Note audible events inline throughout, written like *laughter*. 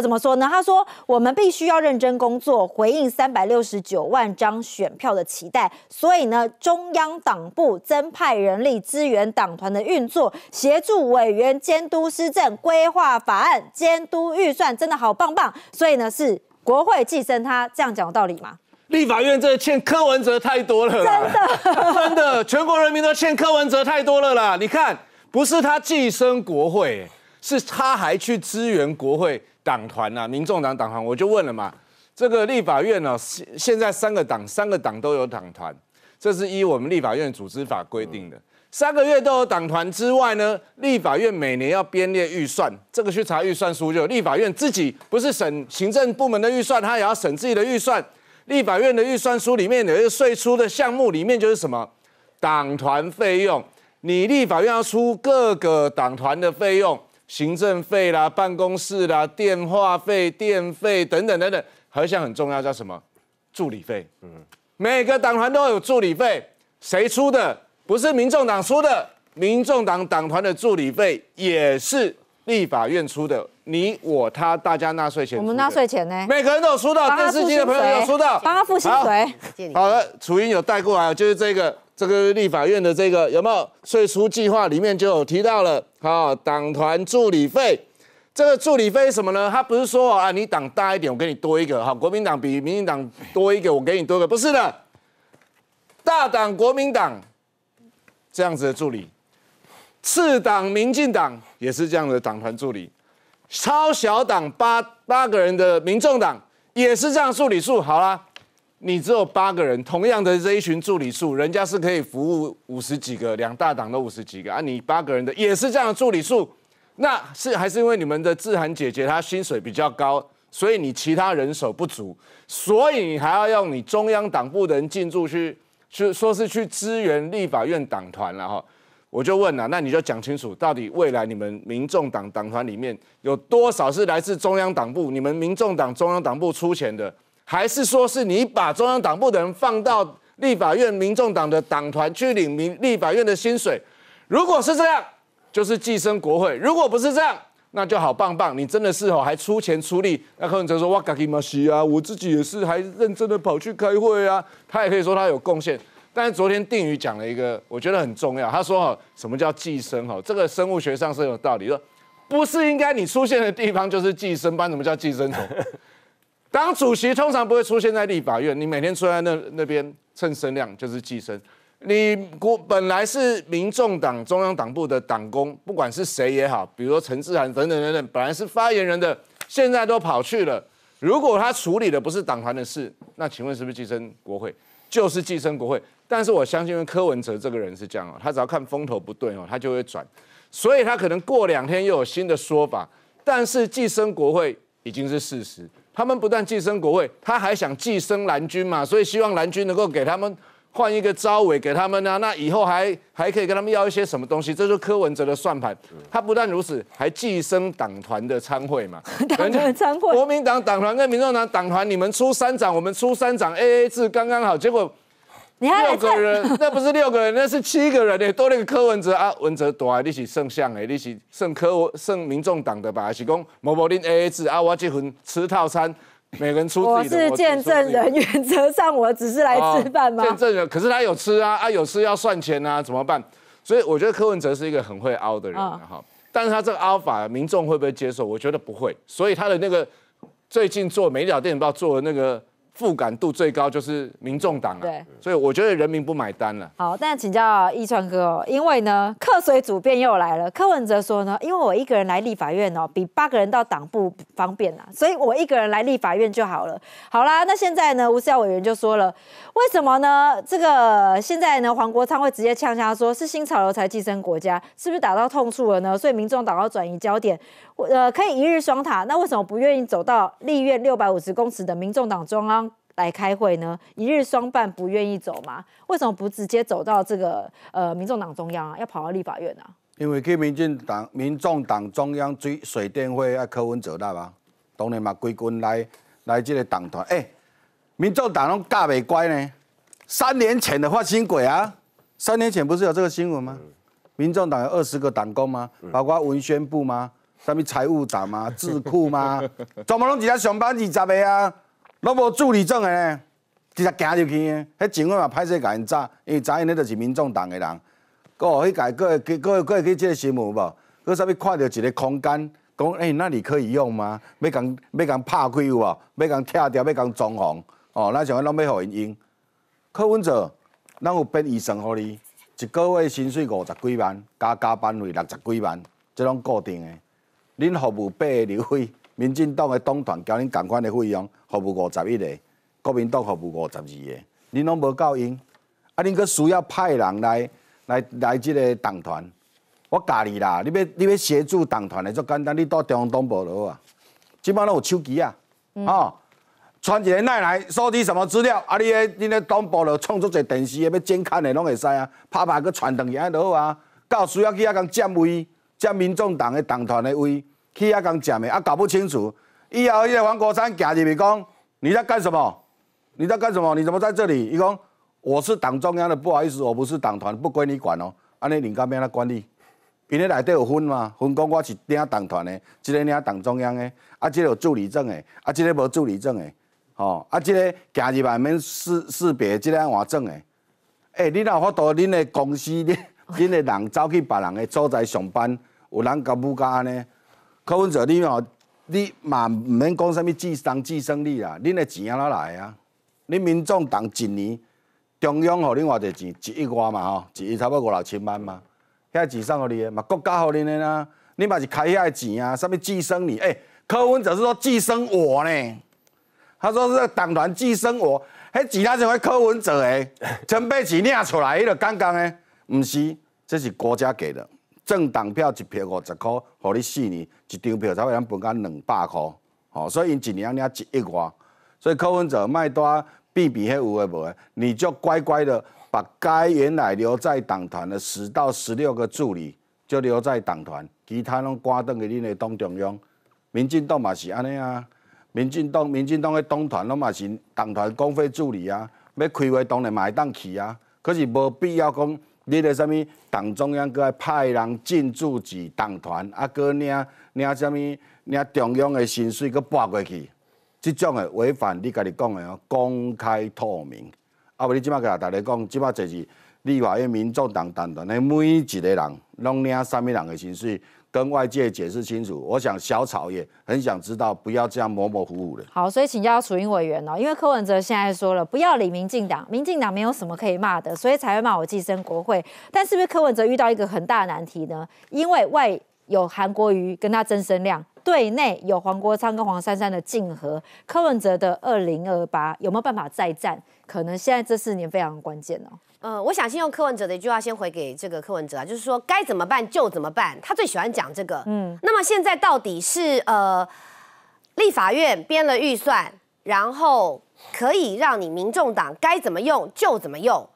怎么说呢？他说：“我们必须要认真工作，回应三百六十九万张选票的期待。所以呢，中央党部增派人力支援党团的运作，协助委员监督施政规划法案，监督预算，真的好棒棒。所以呢，是国会寄生，他这样讲有道理吗？立法院这欠柯文哲太多了，真的真的，全国人民都欠柯文哲太多了啦！你看，不是他寄生国会，是他还去支援国会。”党团呐，民众党党团，我就问了嘛，这个立法院呢，现现在三个党，三个党都有党团，这是依我们立法院组织法规定的。三个月都有党团之外呢，立法院每年要编列预算，这个去查预算书就立法院自己不是省行政部门的预算，它也要省自己的预算。立法院的预算书里面有一个税出的项目里面就是什么党团费用，你立法院要出各个党团的费用。行政费啦、办公室啦、电话费、电费等等等等，还一项很重要，叫什么？助理费。嗯，每个党团都有助理费，谁出的？不是民众党出的，民众党党团的助理费也是立法院出的。你、我、他，大家纳税钱。我们纳税钱呢？每个人都有出到。电视机的朋友有出到。帮他付薪水。好的，楚英有带过来，就是这个。这个立法院的这个有没有税出计划里面就有提到了，好党团助理费，这个助理费什么呢？他不是说啊，你党大一点，我给你多一个，好，国民党比民进党多一个，我给你多一个，不是的，大党国民党这样子的助理，次党民进党也是这样的党团助理，超小党八八个人的民众党也是这样数理数，好了。你只有八个人，同样的这一群助理数，人家是可以服务五十几个，两大党都五十几个啊，你八个人的也是这样的助理数，那是还是因为你们的志涵姐姐她薪水比较高，所以你其他人手不足，所以你还要用你中央党部的人进驻去，去说是去支援立法院党团了哈，我就问了，那你就讲清楚，到底未来你们民众党党团里面有多少是来自中央党部，你们民众党中央党部出钱的？还是说，是你把中央党部的人放到立法院民众党的党团去领民立法院的薪水？如果是这样，就是寄生国会；如果不是这样，那就好棒棒。你真的是吼，还出钱出力。那柯文哲说：“哇，卡激妈西啊，我自己也是，还认真的跑去开会啊。”他也可以说他有贡献。但是昨天定宇讲了一个，我觉得很重要。他说：“哈，什么叫寄生？哈，这个生物学上是有道理的。不是应该你出现的地方就是寄生，班，怎么叫寄生虫？”党主席通常不会出现在立法院，你每天出在那那边蹭声量就是寄生。你国本来是民众党中央党部的党工，不管是谁也好，比如说陈志涵等等等等，本来是发言人的，现在都跑去了。如果他处理的不是党团的事，那请问是不是寄生国会？就是寄生国会。但是我相信，因柯文哲这个人是这样，他只要看风头不对哦，他就会转，所以他可能过两天又有新的说法，但是寄生国会已经是事实。他们不但寄生国会，他还想寄生蓝军嘛？所以希望蓝军能够给他们换一个招委给他们呢，那以后还还可以跟他们要一些什么东西？这是柯文哲的算盘。他不但如此，还寄生党团的参会嘛？*laughs* 党团参会，国民党党团跟民众党党团，你们出三掌，我们出三掌，A A 制刚刚好。结果。六个人，*laughs* 那不是六个人，那是七个人呢。多了一个柯文哲啊。文哲多啊，你是剩像，哎，你是剩柯剩民众党的吧，是起讲某某林 AA 制啊，我要结婚吃套餐，每个人出自己的。我是见证人，原则上我只是来吃饭嘛。见证人，可是他有吃啊，啊有吃要算钱啊，怎么办？所以我觉得柯文哲是一个很会凹的人哈，但是他这个凹法民众会不会接受？我觉得不会，所以他的那个最近做《美鸟电报》做的那个。复感度最高就是民众党了，对，所以我觉得人民不买单了。好，但请教一川哥，哦，因为呢，客水主便又来了。柯文哲说呢，因为我一个人来立法院哦，比八个人到党部方便啊，所以我一个人来立法院就好了。好啦，那现在呢，吴思耀委员就说了，为什么呢？这个现在呢，黄国昌会直接呛他说，是新潮流才寄生国家，是不是打到痛处了呢？所以民众党要转移焦点，呃，可以一日双塔，那为什么不愿意走到立院六百五十公尺的民众党中啊？来开会呢？一日双半不愿意走吗？为什么不直接走到这个呃民众党中央啊？要跑到立法院啊？因为去民进党民众党中央追水电会啊柯文哲那吧，当然嘛，归军来来这个党团，哎，民众党拢假袂乖呢。三年前的发新鬼啊！三年前不是有这个新闻吗？民众党有二十个党工吗？包括文宣部吗？啥物财务长吗？智库吗？怎 *laughs* 么拢只上班二十个啊？攞无助理证的呢，直接行入去诶迄警员嘛歹势甲因查，因为抓因迄就是民众党的人。哦，迄个个个个个去即个新闻无？佮啥物看到一个空间，讲诶，那里可以用吗？要共要共拍开有无？要共拆掉，要共装潢。哦，咱想要拢要互因用。客户者，咱有变医生互你？一个月薪水五十几万，加加班费六十几万，即拢固定的。恁服务费的流费。民进党的党团交恁共款的费用，服务五十一个；国民党服务五十二个。恁拢无够用，啊！恁阁需要派人来来来即个党团？我教你啦，你要你要协助党团的，作简单，你到中央党部就好啊。即摆都有手机啊，吼！传一个奈来收集什么资料？啊，你诶，恁喺党部度创作一电视，要监看的拢会使啊，拍拍阁传传去就好啊。到需要去啊，共占位，占民众党的党团的位。去阿刚食的，啊搞不清楚。以后，迄个黄国山走入去讲，你在干什么？你在干什么？你怎么在这里？伊讲我是党中央的，不好意思，我不是党团，不归你管哦。安尼，你干咩咧管理？因为内底有分嘛？分讲我是领党团的，即个领党中央的，啊，即个有助理证的，啊，即个无助理证的，哦，啊，即个走入来免识识别即个换证的。诶。你若有到恁的公司，恁恁的人走去别人的所在上班，有人甲误安尼？柯文哲，你嘛，你嘛毋免讲啥物智生、智生力啦，恁的钱安怎来啊？恁民众党一年中央互恁偌侪钱，一亿外嘛吼，一亿差不多五六千万嘛，遐钱互你的嘛国家互恁的啦，你嘛是开遐钱啊？啥物寄生力？哎，柯文哲是说寄生我呢？他说是党团寄生我，迄钱他像为柯文哲的，从被钱领出来，了刚刚呢，毋是，这是国家给的。政党票一票五十箍，互你四年，一张票才会能分到两百块，哦，所以因一年也只一外，所以扣分者卖多，避避迄有诶无诶，你就乖乖的把该原来留在党团的十到十六个助理，就留在党团，其他拢挂断去恁诶党中央，民进党嘛是安尼啊，民进党民进党的党团拢嘛是党团工会助理啊，要开会当然嘛会当去啊，可是无必要讲。你着啥物？党中央爱派人进驻己党团，啊，佮领领啥物？领中央的薪水佮拨过去，即种的违反你家己讲的吼，公开透明。啊，无你即摆甲大家讲，即摆就是你话，伊民众党党团，的每一个人拢领啥物人的薪水？跟外界解释清楚，我想小草也很想知道，不要这样模模糊糊的。好，所以请教楚英委员哦，因为柯文哲现在说了，不要理民进党，民进党没有什么可以骂的，所以才会骂我寄生国会。但是，是不是柯文哲遇到一个很大难题呢？因为外。有韩国瑜跟他曾生量，对内有黄国昌跟黄珊珊的竞合，柯文哲的二零二八有没有办法再战？可能现在这四年非常关键哦。呃，我想先用柯文哲的一句话先回给这个柯文哲啊，就是说该怎么办就怎么办，他最喜欢讲这个。嗯，那么现在到底是呃立法院编了预算，然后可以让你民众党该怎么用就怎么用。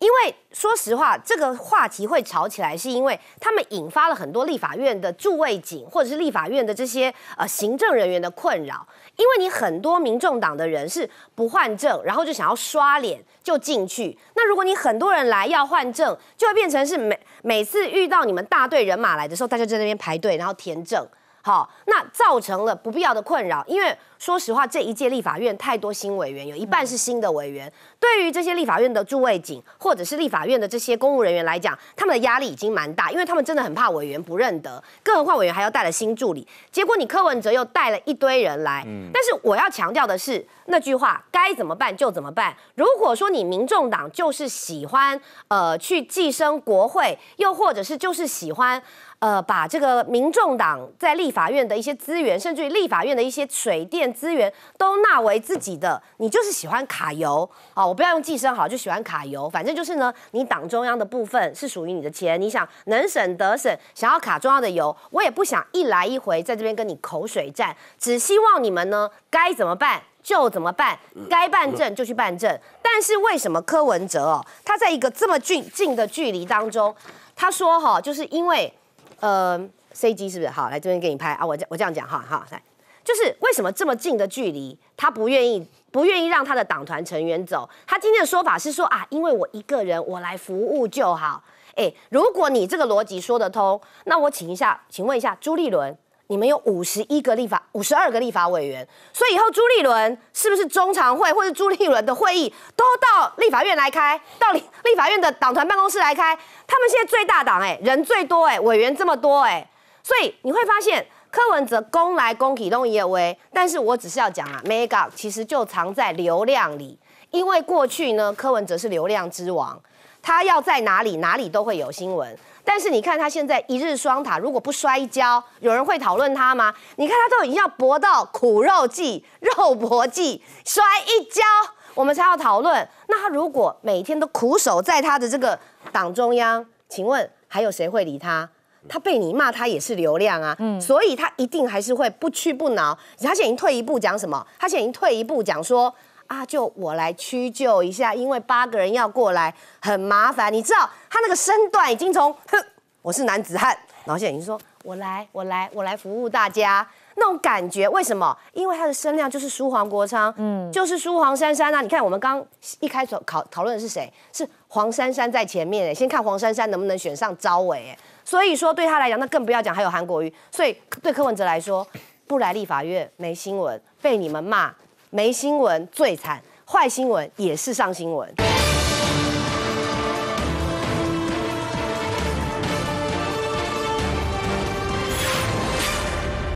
因为说实话，这个话题会吵起来，是因为他们引发了很多立法院的助卫警，或者是立法院的这些呃行政人员的困扰。因为你很多民众党的人是不换证，然后就想要刷脸就进去。那如果你很多人来要换证，就会变成是每每次遇到你们大队人马来的时候，大家在那边排队然后填证。好，那造成了不必要的困扰，因为说实话，这一届立法院太多新委员，有一半是新的委员。对于这些立法院的诸位警，或者是立法院的这些公务人员来讲，他们的压力已经蛮大，因为他们真的很怕委员不认得，更何况委员还要带了新助理。结果你柯文哲又带了一堆人来，嗯。但是我要强调的是那句话：该怎么办就怎么办。如果说你民众党就是喜欢呃去寄生国会，又或者是就是喜欢。呃，把这个民众党在立法院的一些资源，甚至于立法院的一些水电资源都纳为自己的，你就是喜欢卡油啊！我不要用寄生，好，就喜欢卡油。反正就是呢，你党中央的部分是属于你的钱，你想能省得省，想要卡中央的油，我也不想一来一回在这边跟你口水战。只希望你们呢，该怎么办就怎么办，该办证就去办证。但是为什么柯文哲哦，他在一个这么近近的距离当中，他说哈，就是因为。呃，CG 是不是好？来这边给你拍啊！我我这样讲哈，哈，来，就是为什么这么近的距离，他不愿意不愿意让他的党团成员走？他今天的说法是说啊，因为我一个人我来服务就好。哎，如果你这个逻辑说得通，那我请一下，请问一下朱立伦。你们有五十一个立法，五十二个立法委员，所以以后朱立伦是不是中常会或者朱立伦的会议都到立法院来开，到立立法院的党团办公室来开？他们现在最大党，哎，人最多，哎，委员这么多，哎，所以你会发现柯文哲攻来攻去，东也叶威，但是我只是要讲啊，mega 其实就藏在流量里，因为过去呢，柯文哲是流量之王。他要在哪里，哪里都会有新闻。但是你看，他现在一日双塔，如果不摔跤，有人会讨论他吗？你看，他都已经要搏到苦肉计、肉搏计、摔一跤，我们才要讨论。那他如果每天都苦守在他的这个党中央，请问还有谁会理他？他被你骂，他也是流量啊，所以他一定还是会不屈不挠。他现在已经退一步讲什么？他现在已经退一步讲说。啊，就我来屈就一下，因为八个人要过来很麻烦。你知道他那个身段已经从，哼，我是男子汉，然后现在已经说我来，我来，我来服务大家那种感觉，为什么？因为他的身量就是输黄国昌，嗯，就是输黄珊珊啊。你看我们刚一开始考讨论的是谁？是黄珊珊在前面诶，先看黄珊珊能不能选上招委。所以说对他来讲，那更不要讲还有韩国瑜。所以对柯文哲来说，不来立法院没新闻，被你们骂。没新闻最惨，坏新闻也是上新闻。